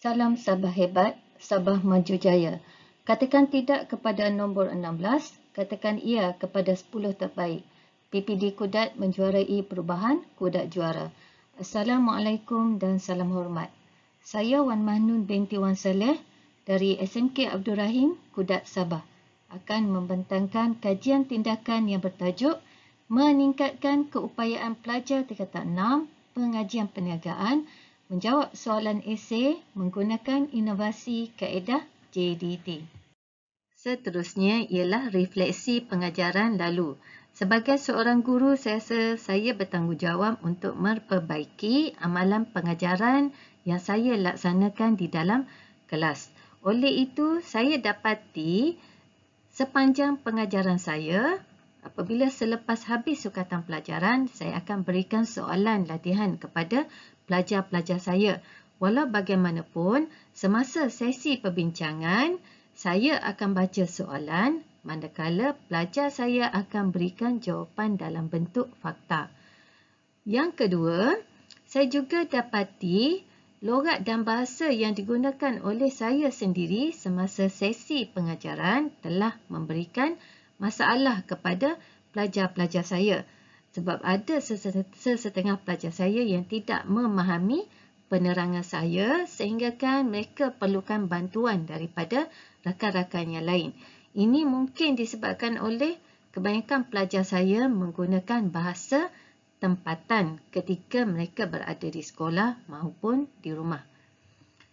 Salam Sabah Hebat, Sabah Maju Jaya. Katakan tidak kepada nombor 16, katakan iya kepada 10 terbaik. PPD Kudat menjuarai perubahan Kudat Juara. Assalamualaikum dan salam hormat. Saya Wan Mahnun binti Wan Saleh dari SMK Abdul Rahim, Kudat Sabah akan membentangkan kajian tindakan yang bertajuk meningkatkan keupayaan pelajar tingkatan 6 pengajian perniagaan menjawab soalan esei menggunakan inovasi kaedah JDT. Seterusnya ialah refleksi pengajaran lalu. Sebagai seorang guru, saya rasa saya bertanggungjawab untuk memperbaiki amalan pengajaran yang saya laksanakan di dalam kelas. Oleh itu, saya dapati sepanjang pengajaran saya, Apabila selepas habis sukatan pelajaran, saya akan berikan soalan latihan kepada pelajar-pelajar saya. Walau bagaimanapun, semasa sesi perbincangan, saya akan baca soalan manakala pelajar saya akan berikan jawapan dalam bentuk fakta. Yang kedua, saya juga dapati logat dan bahasa yang digunakan oleh saya sendiri semasa sesi pengajaran telah memberikan masalah kepada pelajar-pelajar saya sebab ada sesetengah pelajar saya yang tidak memahami penerangan saya sehinggakan mereka perlukan bantuan daripada rakan-rakan yang lain. Ini mungkin disebabkan oleh kebanyakan pelajar saya menggunakan bahasa tempatan ketika mereka berada di sekolah maupun di rumah.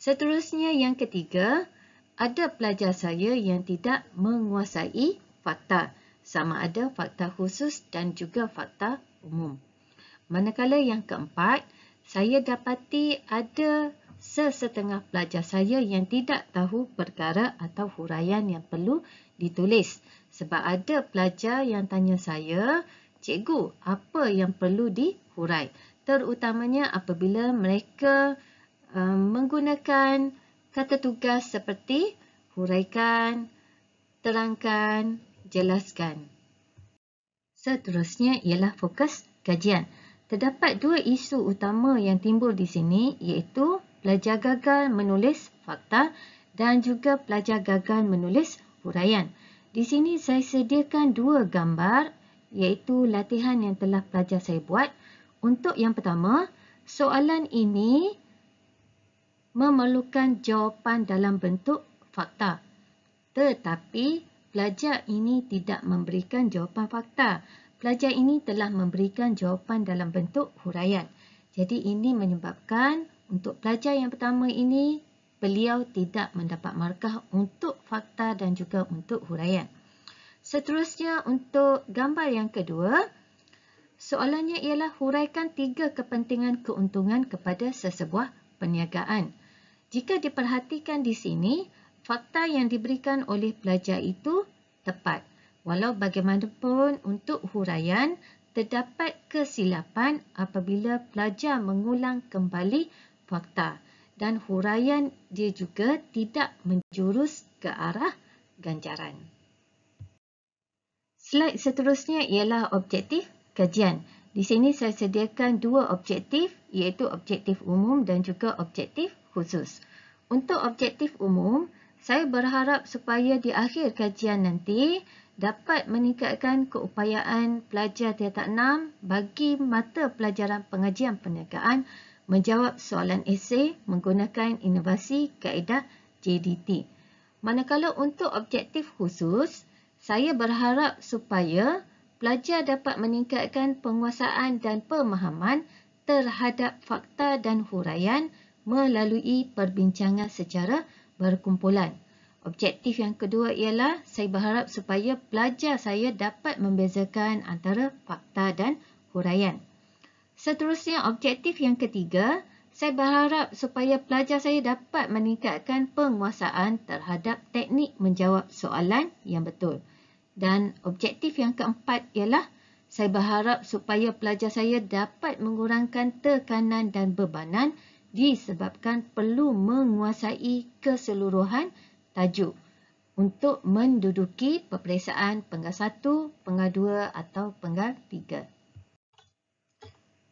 Seterusnya yang ketiga, ada pelajar saya yang tidak menguasai fakta, sama ada fakta khusus dan juga fakta umum. Manakala yang keempat, saya dapati ada sesetengah pelajar saya yang tidak tahu perkara atau huraian yang perlu ditulis. Sebab ada pelajar yang tanya saya, Cikgu, apa yang perlu dihurai? Terutamanya apabila mereka um, menggunakan kata tugas seperti huraikan, terangkan, jelaskan. Seterusnya ialah fokus kajian. Terdapat dua isu utama yang timbul di sini iaitu pelajar gagal menulis fakta dan juga pelajar gagal menulis huraian. Di sini saya sediakan dua gambar iaitu latihan yang telah pelajar saya buat. Untuk yang pertama, soalan ini memerlukan jawapan dalam bentuk fakta. Tetapi pelajar ini tidak memberikan jawapan fakta. Pelajar ini telah memberikan jawapan dalam bentuk huraian. Jadi ini menyebabkan untuk pelajar yang pertama ini, beliau tidak mendapat markah untuk fakta dan juga untuk huraian. Seterusnya untuk gambar yang kedua, soalannya ialah huraikan tiga kepentingan keuntungan kepada sesebuah perniagaan. Jika diperhatikan di sini, fakta yang diberikan oleh pelajar itu tepat. Walau bagaimanapun untuk huraian, terdapat kesilapan apabila pelajar mengulang kembali fakta dan huraian dia juga tidak menjurus ke arah ganjaran. Slide seterusnya ialah objektif kajian. Di sini saya sediakan dua objektif iaitu objektif umum dan juga objektif khusus. Untuk objektif umum, saya berharap supaya di akhir kajian nanti dapat meningkatkan keupayaan pelajar tiada enam bagi mata pelajaran pengajian perniagaan menjawab soalan esei menggunakan inovasi kaedah JDT. Manakala untuk objektif khusus, saya berharap supaya pelajar dapat meningkatkan penguasaan dan pemahaman terhadap fakta dan huraian melalui perbincangan secara berkumpulan. Objektif yang kedua ialah saya berharap supaya pelajar saya dapat membezakan antara fakta dan huraian. Seterusnya, objektif yang ketiga, saya berharap supaya pelajar saya dapat meningkatkan penguasaan terhadap teknik menjawab soalan yang betul. Dan objektif yang keempat ialah saya berharap supaya pelajar saya dapat mengurangkan tekanan dan bebanan disebabkan perlu menguasai keseluruhan tajuk untuk menduduki peperiksaan penggal 1, penggal 2 atau penggal 3.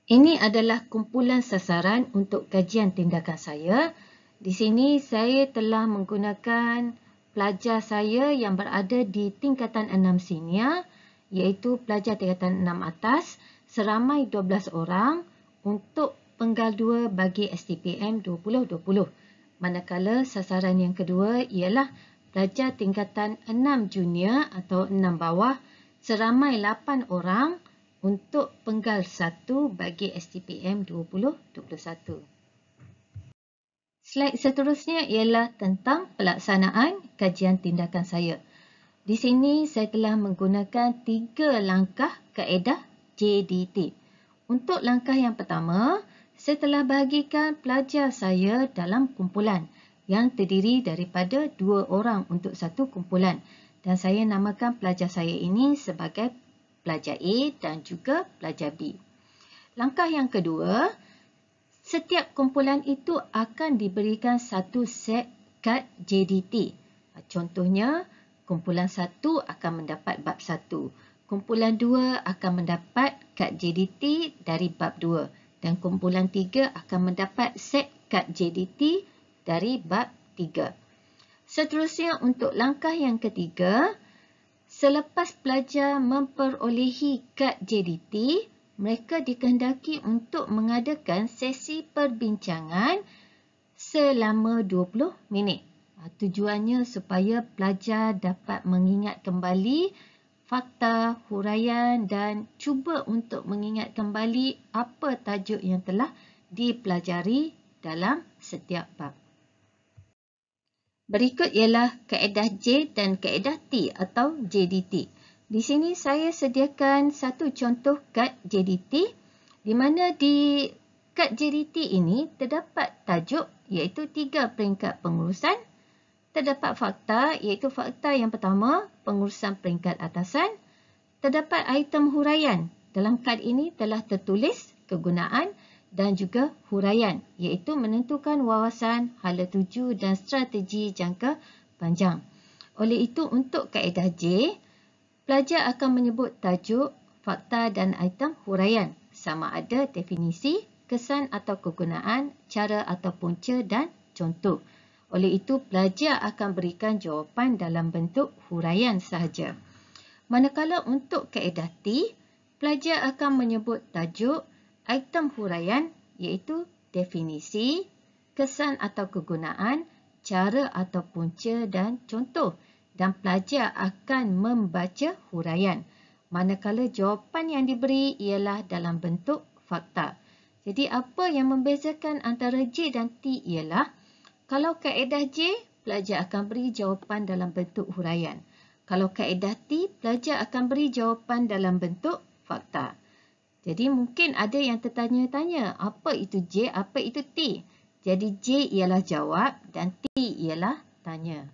Ini adalah kumpulan sasaran untuk kajian tindakan saya. Di sini saya telah menggunakan pelajar saya yang berada di tingkatan 6 senior iaitu pelajar tingkatan 6 atas seramai 12 orang untuk penggal 2 bagi STPM 2020. Manakala sasaran yang kedua ialah pelajar tingkatan 6 junior atau 6 bawah seramai 8 orang untuk penggal 1 bagi STPM 2021. Slide seterusnya ialah tentang pelaksanaan kajian tindakan saya. Di sini saya telah menggunakan tiga langkah kaedah JDT. Untuk langkah yang pertama, saya telah bahagikan pelajar saya dalam kumpulan yang terdiri daripada dua orang untuk satu kumpulan dan saya namakan pelajar saya ini sebagai pelajar A dan juga pelajar B. Langkah yang kedua, setiap kumpulan itu akan diberikan satu set kad JDT. Contohnya, kumpulan satu akan mendapat bab satu, Kumpulan dua akan mendapat kad JDT dari bab dua dan kumpulan 3 akan mendapat set kad JDT dari bab 3. Seterusnya untuk langkah yang ketiga, selepas pelajar memperolehi kad JDT, mereka dikehendaki untuk mengadakan sesi perbincangan selama 20 minit. Ah, tujuannya supaya pelajar dapat mengingat kembali kembali fakta, huraian dan cuba untuk mengingat kembali apa tajuk yang telah dipelajari dalam setiap bab. Berikut ialah kaedah J dan kaedah T atau JDT. Di sini saya sediakan satu contoh kad JDT di mana di kad JDT ini terdapat tajuk iaitu tiga peringkat pengurusan terdapat fakta iaitu fakta yang pertama, pengurusan peringkat atasan. Terdapat item huraian. Dalam kad ini telah tertulis kegunaan dan juga huraian iaitu menentukan wawasan, hala tuju dan strategi jangka panjang. Oleh itu, untuk kaedah J, pelajar akan menyebut tajuk, fakta dan item huraian sama ada definisi, kesan atau kegunaan, cara atau punca dan contoh. Oleh itu, pelajar akan berikan jawapan dalam bentuk huraian sahaja. Manakala untuk kaedah T, pelajar akan menyebut tajuk item huraian iaitu definisi, kesan atau kegunaan, cara atau punca dan contoh dan pelajar akan membaca huraian. Manakala jawapan yang diberi ialah dalam bentuk fakta. Jadi apa yang membezakan antara J dan T ialah kalau kaedah J, pelajar akan beri jawapan dalam bentuk huraian. Kalau kaedah T, pelajar akan beri jawapan dalam bentuk fakta. Jadi mungkin ada yang tertanya-tanya, apa itu J, apa itu T? Jadi J ialah jawab dan T ialah tanya.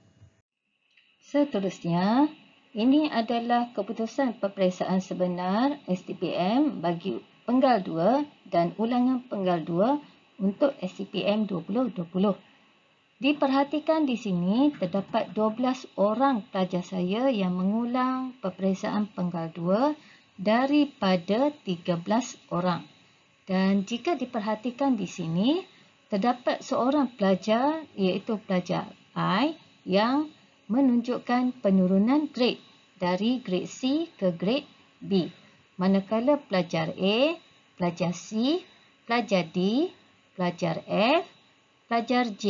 Seterusnya, ini adalah keputusan peperiksaan sebenar STPM bagi penggal 2 dan ulangan penggal 2 untuk STPM 2020. Diperhatikan di sini, terdapat 12 orang pelajar saya yang mengulang peperiksaan penggal 2 daripada 13 orang. Dan jika diperhatikan di sini, terdapat seorang pelajar iaitu pelajar I yang menunjukkan penurunan grade dari grade C ke grade B. Manakala pelajar A, pelajar C, pelajar D, pelajar F, pelajar J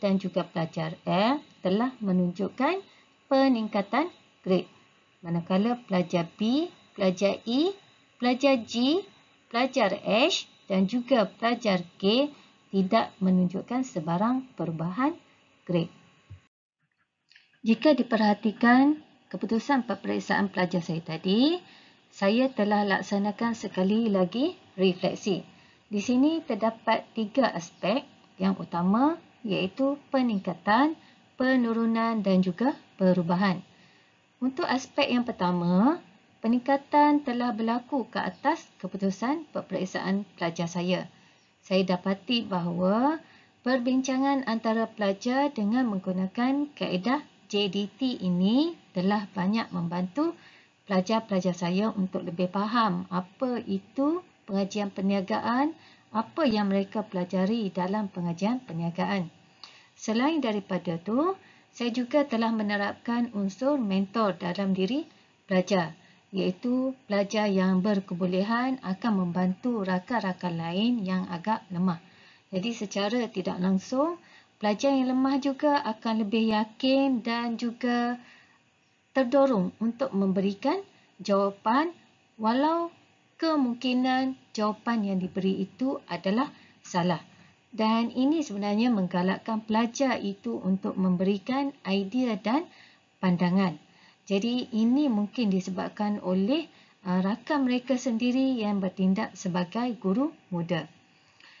dan juga pelajar L telah menunjukkan peningkatan grade. Manakala pelajar B, pelajar E, pelajar G, pelajar H dan juga pelajar K tidak menunjukkan sebarang perubahan grade. Jika diperhatikan keputusan peperiksaan pelajar saya tadi, saya telah laksanakan sekali lagi refleksi. Di sini terdapat tiga aspek yang utama iaitu peningkatan, penurunan dan juga perubahan. Untuk aspek yang pertama, peningkatan telah berlaku ke atas keputusan peperiksaan pelajar saya. Saya dapati bahawa perbincangan antara pelajar dengan menggunakan kaedah JDT ini telah banyak membantu pelajar-pelajar saya untuk lebih faham apa itu pengajian perniagaan, apa yang mereka pelajari dalam pengajian perniagaan. Selain daripada itu, saya juga telah menerapkan unsur mentor dalam diri pelajar iaitu pelajar yang berkebolehan akan membantu rakan-rakan lain yang agak lemah. Jadi secara tidak langsung, pelajar yang lemah juga akan lebih yakin dan juga terdorong untuk memberikan jawapan walau kemungkinan jawapan yang diberi itu adalah salah. Dan ini sebenarnya menggalakkan pelajar itu untuk memberikan idea dan pandangan. Jadi ini mungkin disebabkan oleh uh, rakan mereka sendiri yang bertindak sebagai guru muda.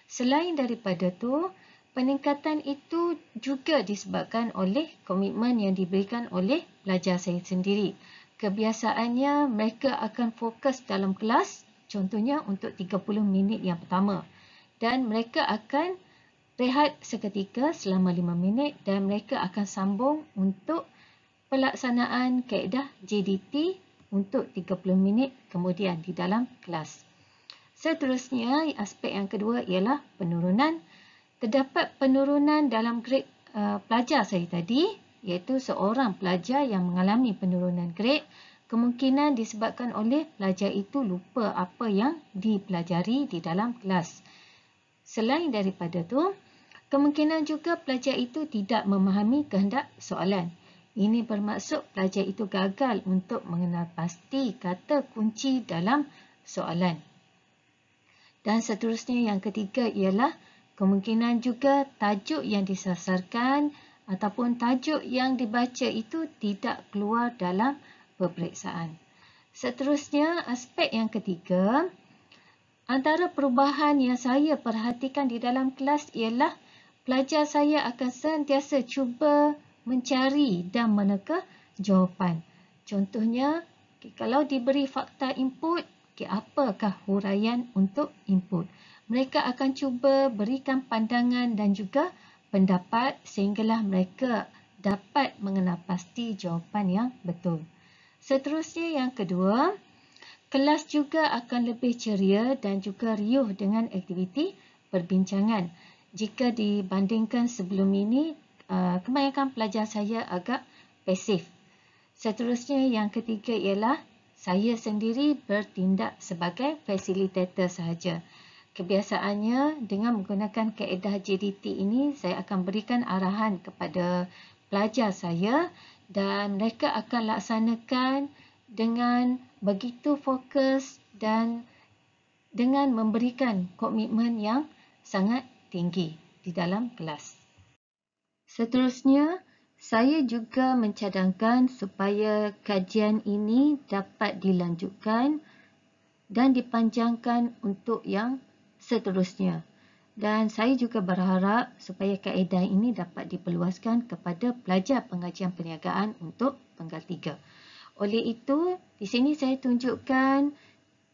Selain daripada itu, peningkatan itu juga disebabkan oleh komitmen yang diberikan oleh pelajar saya sendiri. Kebiasaannya mereka akan fokus dalam kelas contohnya untuk 30 minit yang pertama dan mereka akan rehat seketika selama 5 minit dan mereka akan sambung untuk pelaksanaan kaedah JDT untuk 30 minit kemudian di dalam kelas. Seterusnya, aspek yang kedua ialah penurunan. Terdapat penurunan dalam grade uh, pelajar saya tadi iaitu seorang pelajar yang mengalami penurunan grade kemungkinan disebabkan oleh pelajar itu lupa apa yang dipelajari di dalam kelas. Selain daripada itu, kemungkinan juga pelajar itu tidak memahami kehendak soalan. Ini bermaksud pelajar itu gagal untuk mengenal pasti kata kunci dalam soalan. Dan seterusnya yang ketiga ialah kemungkinan juga tajuk yang disasarkan ataupun tajuk yang dibaca itu tidak keluar dalam soalan peperiksaan. Seterusnya, aspek yang ketiga, antara perubahan yang saya perhatikan di dalam kelas ialah pelajar saya akan sentiasa cuba mencari dan meneka jawapan. Contohnya, kalau diberi fakta input, apakah huraian untuk input? Mereka akan cuba berikan pandangan dan juga pendapat sehinggalah mereka dapat mengenal pasti jawapan yang betul. Seterusnya yang kedua, kelas juga akan lebih ceria dan juga riuh dengan aktiviti perbincangan. Jika dibandingkan sebelum ini, uh, kebanyakan pelajar saya agak pasif. Seterusnya yang ketiga ialah saya sendiri bertindak sebagai facilitator sahaja. Kebiasaannya dengan menggunakan kaedah JDT ini, saya akan berikan arahan kepada pelajar saya dan mereka akan laksanakan dengan begitu fokus dan dengan memberikan komitmen yang sangat tinggi di dalam kelas. Seterusnya, saya juga mencadangkan supaya kajian ini dapat dilanjutkan dan dipanjangkan untuk yang seterusnya. Dan saya juga berharap supaya kaedah ini dapat diperluaskan kepada pelajar pengajian perniagaan untuk penggal tiga. Oleh itu, di sini saya tunjukkan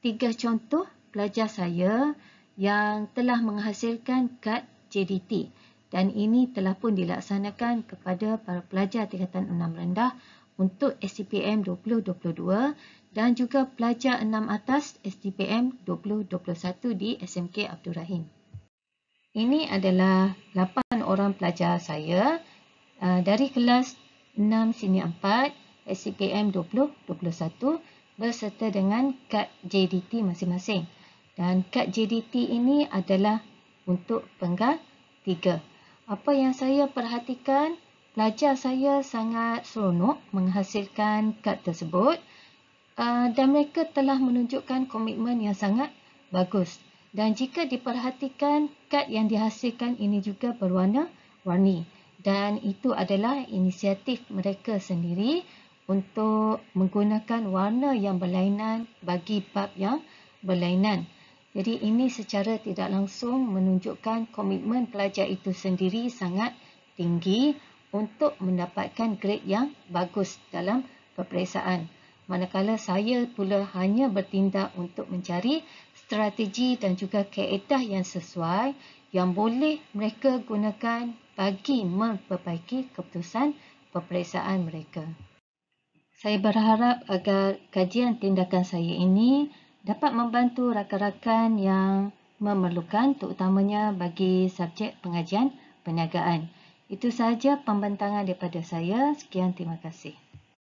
tiga contoh pelajar saya yang telah menghasilkan kad JDT dan ini telah pun dilaksanakan kepada para pelajar tingkatan enam rendah untuk SCPM 2022 dan juga pelajar enam atas SCPM 2021 di SMK Abdul Rahim. Ini adalah 8 orang pelajar saya eh, dari kelas 6 sini 4 SCPM 2021 berserta dengan kad JDT masing-masing. Dan kad JDT ini adalah untuk penggal 3. Apa yang saya perhatikan, pelajar saya sangat seronok menghasilkan kad tersebut eh, dan mereka telah menunjukkan komitmen yang sangat bagus dan jika diperhatikan, kad yang dihasilkan ini juga berwarna warni. Dan itu adalah inisiatif mereka sendiri untuk menggunakan warna yang berlainan bagi bab yang berlainan. Jadi ini secara tidak langsung menunjukkan komitmen pelajar itu sendiri sangat tinggi untuk mendapatkan grade yang bagus dalam peperiksaan. Manakala saya pula hanya bertindak untuk mencari strategi dan juga kaedah yang sesuai yang boleh mereka gunakan bagi memperbaiki keputusan peperiksaan mereka. Saya berharap agar kajian tindakan saya ini dapat membantu rakan-rakan yang memerlukan terutamanya bagi subjek pengajian perniagaan. Itu sahaja pembentangan daripada saya. Sekian terima kasih.